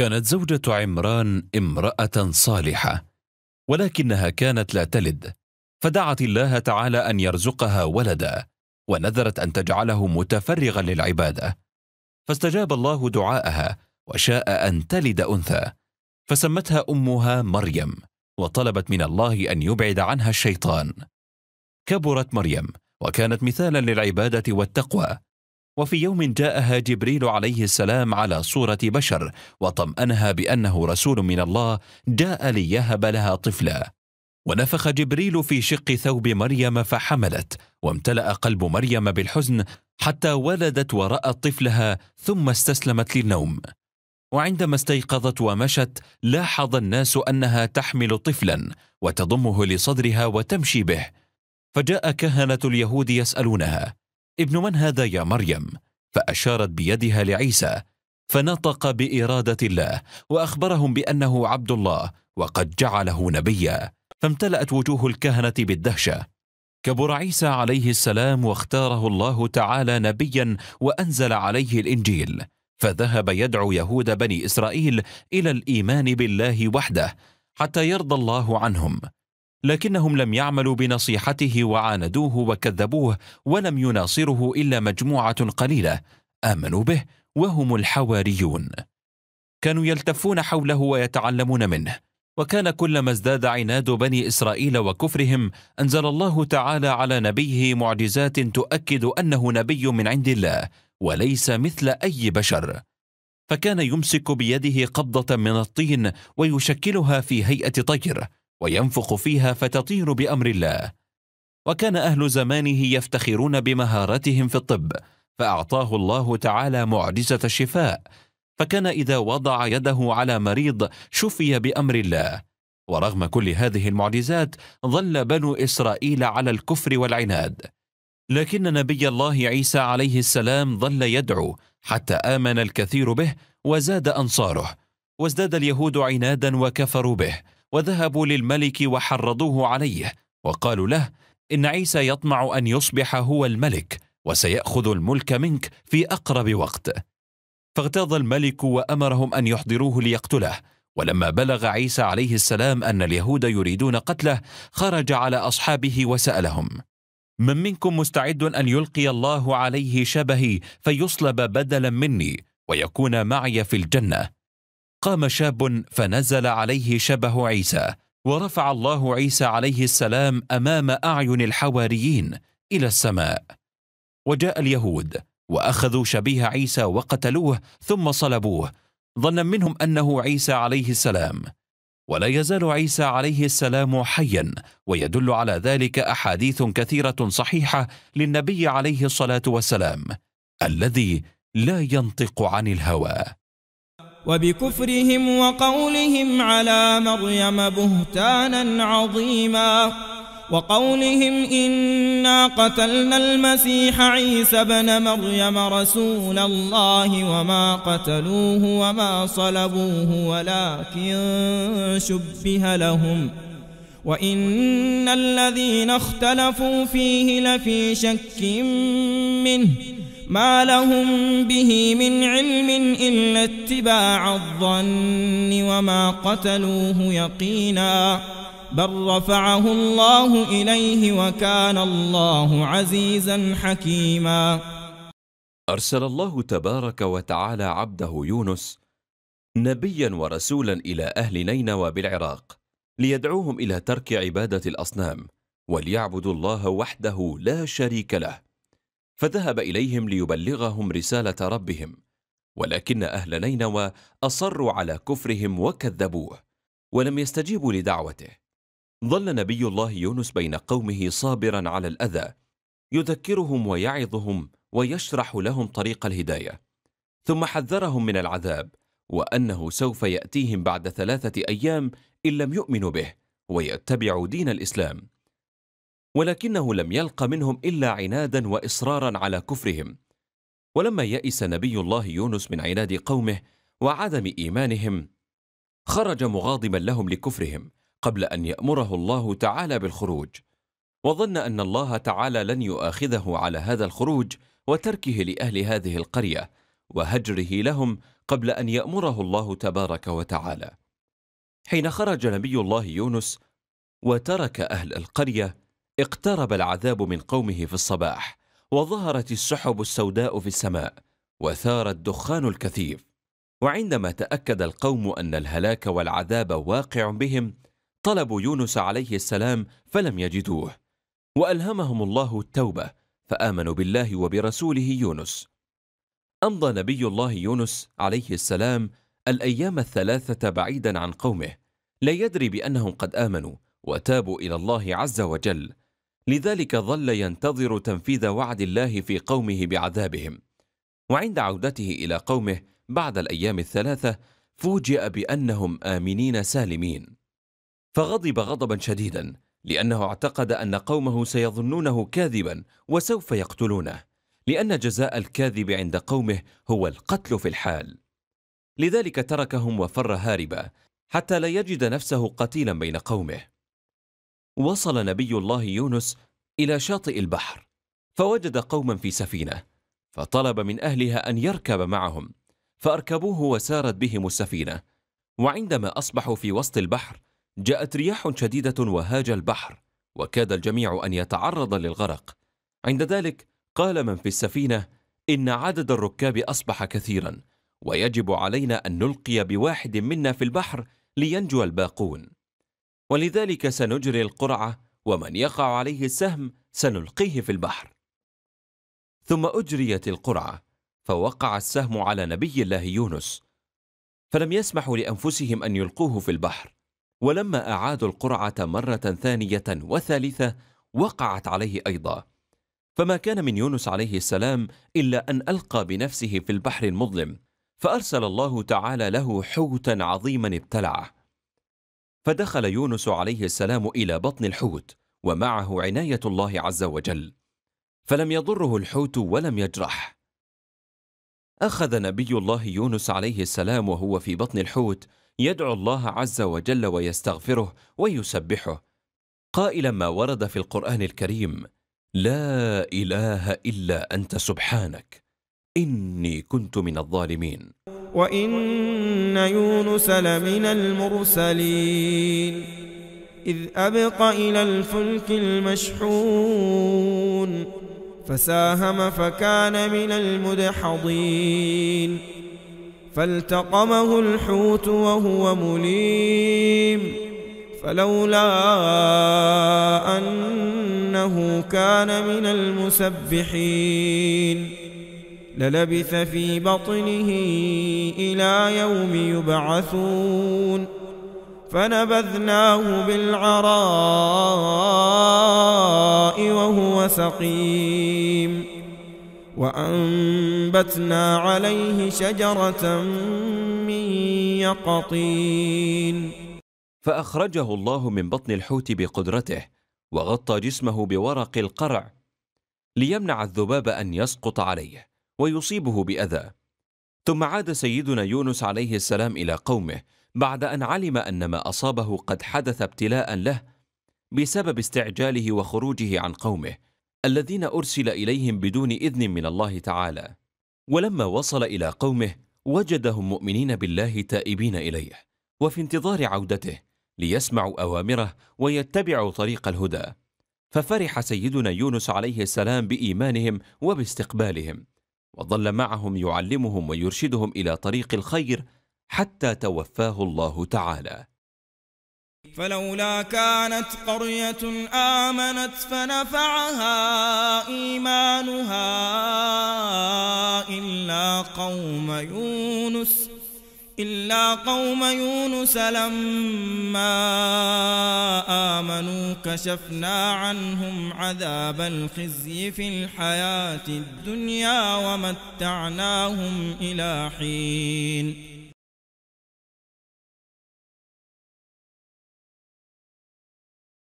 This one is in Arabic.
كانت زوجة عمران امرأة صالحة ولكنها كانت لا تلد فدعت الله تعالى أن يرزقها ولدا ونذرت أن تجعله متفرغا للعبادة فاستجاب الله دعاءها وشاء أن تلد أنثى فسمتها أمها مريم وطلبت من الله أن يبعد عنها الشيطان كبرت مريم وكانت مثالا للعبادة والتقوى وفي يوم جاءها جبريل عليه السلام على صورة بشر وطمأنها بأنه رسول من الله جاء ليهب لها طفلا ونفخ جبريل في شق ثوب مريم فحملت وامتلأ قلب مريم بالحزن حتى ولدت ورأت طفلها ثم استسلمت للنوم وعندما استيقظت ومشت لاحظ الناس انها تحمل طفلا وتضمه لصدرها وتمشي به فجاء كهنه اليهود يسالونها ابن من هذا يا مريم فاشارت بيدها لعيسى فنطق باراده الله واخبرهم بانه عبد الله وقد جعله نبيا فامتلات وجوه الكهنه بالدهشه كبر عيسى عليه السلام واختاره الله تعالى نبيا وانزل عليه الانجيل فذهب يدعو يهود بني اسرائيل الى الايمان بالله وحده حتى يرضى الله عنهم لكنهم لم يعملوا بنصيحته وعاندوه وكذبوه ولم يناصره الا مجموعه قليله امنوا به وهم الحواريون كانوا يلتفون حوله ويتعلمون منه وكان كلما ازداد عناد بني اسرائيل وكفرهم انزل الله تعالى على نبيه معجزات تؤكد انه نبي من عند الله وليس مثل اي بشر فكان يمسك بيده قبضه من الطين ويشكلها في هيئه طير وينفخ فيها فتطير بامر الله وكان اهل زمانه يفتخرون بمهارتهم في الطب فاعطاه الله تعالى معجزه الشفاء فكان اذا وضع يده على مريض شفي بامر الله ورغم كل هذه المعجزات ظل بنو اسرائيل على الكفر والعناد لكن نبي الله عيسى عليه السلام ظل يدعو حتى امن الكثير به وزاد انصاره وازداد اليهود عنادا وكفروا به وذهبوا للملك وحرضوه عليه وقالوا له ان عيسى يطمع ان يصبح هو الملك وسياخذ الملك منك في اقرب وقت فاغتاظ الملك وامرهم ان يحضروه ليقتله ولما بلغ عيسى عليه السلام ان اليهود يريدون قتله خرج على اصحابه وسالهم من منكم مستعد ان يلقي الله عليه شبهي فيصلب بدلا مني ويكون معي في الجنه قام شاب فنزل عليه شبه عيسى ورفع الله عيسى عليه السلام امام اعين الحواريين الى السماء وجاء اليهود واخذوا شبيه عيسى وقتلوه ثم صلبوه ظنا منهم انه عيسى عليه السلام ولا يزال عيسى عليه السلام حيا ويدل على ذلك احاديث كثيره صحيحه للنبي عليه الصلاه والسلام الذي لا ينطق عن الهوى وبكفرهم وقولهم على مريم بهتانا عظيما وقولهم إنا قتلنا المسيح عيسى بن مريم رسول الله وما قتلوه وما صلبوه ولكن شبه لهم وإن الذين اختلفوا فيه لفي شك منه ما لهم به من علم إلا اتباع الظن وما قتلوه يقينا بل رفعه الله إليه وكان الله عزيزا حكيما أرسل الله تبارك وتعالى عبده يونس نبيا ورسولا إلى أهل نينوى بالعراق ليدعوهم إلى ترك عبادة الأصنام وليعبدوا الله وحده لا شريك له فذهب إليهم ليبلغهم رسالة ربهم ولكن أهل نينوى أصروا على كفرهم وكذبوه ولم يستجيبوا لدعوته ظل نبي الله يونس بين قومه صابرا على الأذى يذكرهم ويعظهم ويشرح لهم طريق الهداية ثم حذرهم من العذاب وأنه سوف يأتيهم بعد ثلاثة أيام إن لم يؤمنوا به ويتبعوا دين الإسلام ولكنه لم يلق منهم إلا عنادا وإصرارا على كفرهم ولما يئس نبي الله يونس من عناد قومه وعدم إيمانهم خرج مغاضبا لهم لكفرهم قبل أن يأمره الله تعالى بالخروج وظن أن الله تعالى لن يؤاخذه على هذا الخروج وتركه لأهل هذه القرية وهجره لهم قبل أن يأمره الله تبارك وتعالى حين خرج نبي الله يونس وترك أهل القرية اقترب العذاب من قومه في الصباح وظهرت السحب السوداء في السماء وثار الدخان الكثيف وعندما تاكد القوم ان الهلاك والعذاب واقع بهم طلبوا يونس عليه السلام فلم يجدوه والهمهم الله التوبه فامنوا بالله وبرسوله يونس امضى نبي الله يونس عليه السلام الايام الثلاثه بعيدا عن قومه لا يدري بانهم قد امنوا وتابوا الى الله عز وجل لذلك ظل ينتظر تنفيذ وعد الله في قومه بعذابهم وعند عودته الى قومه بعد الايام الثلاثه فوجئ بانهم امنين سالمين فغضب غضبا شديدا لانه اعتقد ان قومه سيظنونه كاذبا وسوف يقتلونه لان جزاء الكاذب عند قومه هو القتل في الحال لذلك تركهم وفر هاربا حتى لا يجد نفسه قتيلا بين قومه وصل نبي الله يونس إلى شاطئ البحر فوجد قوما في سفينة فطلب من أهلها أن يركب معهم فأركبوه وسارت بهم السفينة وعندما أصبحوا في وسط البحر جاءت رياح شديدة وهاج البحر وكاد الجميع أن يتعرض للغرق عند ذلك قال من في السفينة إن عدد الركاب أصبح كثيرا ويجب علينا أن نلقي بواحد منا في البحر لينجو الباقون ولذلك سنجري القرعة ومن يقع عليه السهم سنلقيه في البحر ثم أجريت القرعة فوقع السهم على نبي الله يونس فلم يسمحوا لأنفسهم أن يلقوه في البحر ولما أعادوا القرعة مرة ثانية وثالثة وقعت عليه أيضا فما كان من يونس عليه السلام إلا أن ألقى بنفسه في البحر المظلم فأرسل الله تعالى له حوتا عظيما ابتلعه فدخل يونس عليه السلام إلى بطن الحوت ومعه عناية الله عز وجل فلم يضره الحوت ولم يجرح أخذ نبي الله يونس عليه السلام وهو في بطن الحوت يدعو الله عز وجل ويستغفره ويسبحه قائلا ما ورد في القرآن الكريم لا إله إلا أنت سبحانك إني كنت من الظالمين وإن يونس لمن المرسلين إذ أبق إلى الفلك المشحون فساهم فكان من المدحضين فالتقمه الحوت وهو مليم فلولا أنه كان من المسبحين للبث في بطنه إلى يوم يبعثون فنبذناه بالعراء وهو سقيم وأنبتنا عليه شجرة من يقطين فأخرجه الله من بطن الحوت بقدرته وغطى جسمه بورق القرع ليمنع الذباب أن يسقط عليه ويصيبه باذى ثم عاد سيدنا يونس عليه السلام الى قومه بعد ان علم ان ما اصابه قد حدث ابتلاء له بسبب استعجاله وخروجه عن قومه الذين ارسل اليهم بدون اذن من الله تعالى ولما وصل الى قومه وجدهم مؤمنين بالله تائبين اليه وفي انتظار عودته ليسمعوا اوامره ويتبعوا طريق الهدى ففرح سيدنا يونس عليه السلام بايمانهم وباستقبالهم وظل معهم يعلمهم ويرشدهم الى طريق الخير حتى توفاه الله تعالى فلولا كانت قرية آمنت فنفعها إيمانها إلا قوم يونس إلا قوم يونس لما آمنوا كشفنا عنهم عذاب الخزي في الحياة الدنيا ومتعناهم إلى حين